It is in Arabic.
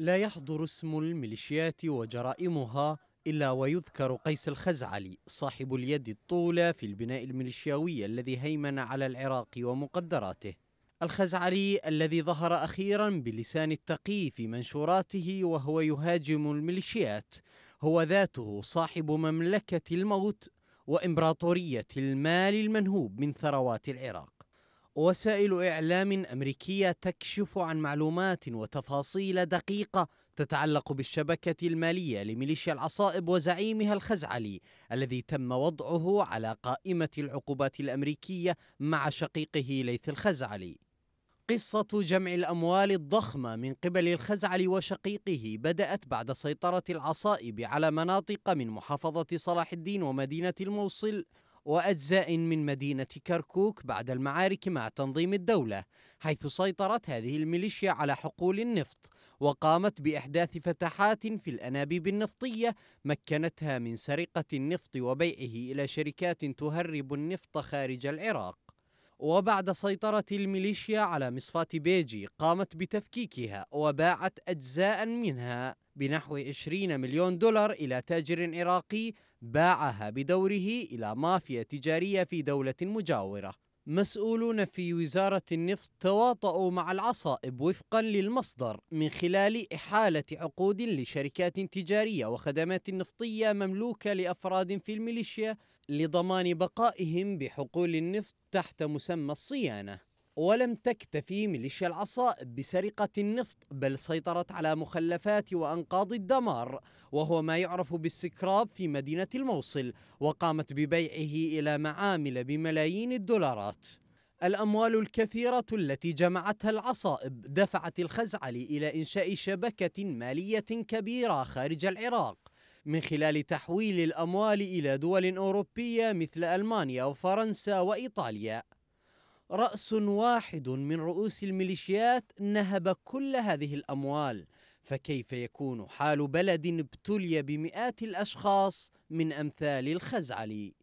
لا يحضر اسم الميليشيات وجرائمها إلا ويذكر قيس الخزعلي صاحب اليد الطولى في البناء الميليشياوي الذي هيمن على العراق ومقدراته الخزعلي الذي ظهر أخيرا بلسان التقي في منشوراته وهو يهاجم الميليشيات هو ذاته صاحب مملكة الموت وإمبراطورية المال المنهوب من ثروات العراق وسائل إعلام أمريكية تكشف عن معلومات وتفاصيل دقيقة تتعلق بالشبكة المالية لميليشيا العصائب وزعيمها الخزعلي الذي تم وضعه على قائمة العقوبات الأمريكية مع شقيقه ليث الخزعلي قصة جمع الأموال الضخمة من قبل الخزعل وشقيقه بدأت بعد سيطرة العصائب على مناطق من محافظة صلاح الدين ومدينة الموصل وأجزاء من مدينة كركوك بعد المعارك مع تنظيم الدولة حيث سيطرت هذه الميليشيا على حقول النفط وقامت بإحداث فتحات في الأنابيب النفطية مكنتها من سرقة النفط وبيعه إلى شركات تهرب النفط خارج العراق وبعد سيطرة الميليشيا على مصفاة بيجي قامت بتفكيكها وباعت أجزاء منها بنحو 20 مليون دولار إلى تاجر عراقي باعها بدوره إلى مافيا تجارية في دولة مجاورة مسؤولون في وزارة النفط تواطؤوا مع العصائب وفقا للمصدر من خلال إحالة عقود لشركات تجارية وخدمات نفطية مملوكة لأفراد في الميليشيا لضمان بقائهم بحقول النفط تحت مسمى الصيانة ولم تكتفي ميليشيا العصائب بسرقة النفط بل سيطرت على مخلفات وأنقاض الدمار وهو ما يعرف بالسكراب في مدينة الموصل وقامت ببيعه إلى معامل بملايين الدولارات الأموال الكثيرة التي جمعتها العصائب دفعت الخزعلي إلى إنشاء شبكة مالية كبيرة خارج العراق من خلال تحويل الأموال إلى دول أوروبية مثل ألمانيا وفرنسا وإيطاليا راس واحد من رؤوس الميليشيات نهب كل هذه الاموال فكيف يكون حال بلد ابتلي بمئات الاشخاص من امثال الخزعلي